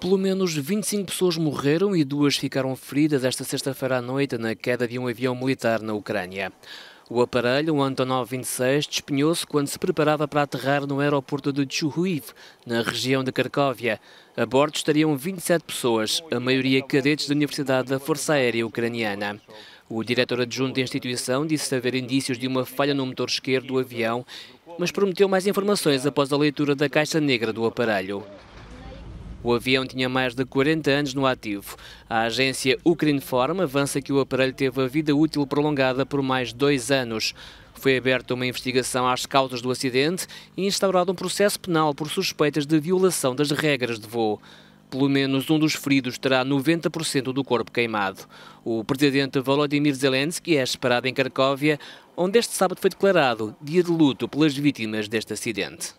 Pelo menos 25 pessoas morreram e duas ficaram feridas esta sexta-feira à noite na queda de um avião militar na Ucrânia. O aparelho, o Antonov 26, despenhou-se quando se preparava para aterrar no aeroporto de Chuhuiv, na região de Cracóvia. A bordo estariam 27 pessoas, a maioria cadetes da Universidade da Força Aérea Ucraniana. O diretor adjunto da instituição disse haver indícios de uma falha no motor esquerdo do avião, mas prometeu mais informações após a leitura da caixa negra do aparelho. O avião tinha mais de 40 anos no ativo. A agência Ukrinform avança que o aparelho teve a vida útil prolongada por mais dois anos. Foi aberta uma investigação às causas do acidente e instaurado um processo penal por suspeitas de violação das regras de voo. Pelo menos um dos feridos terá 90% do corpo queimado. O presidente Volodymyr Zelensky é esperado em Cracóvia, onde este sábado foi declarado dia de luto pelas vítimas deste acidente.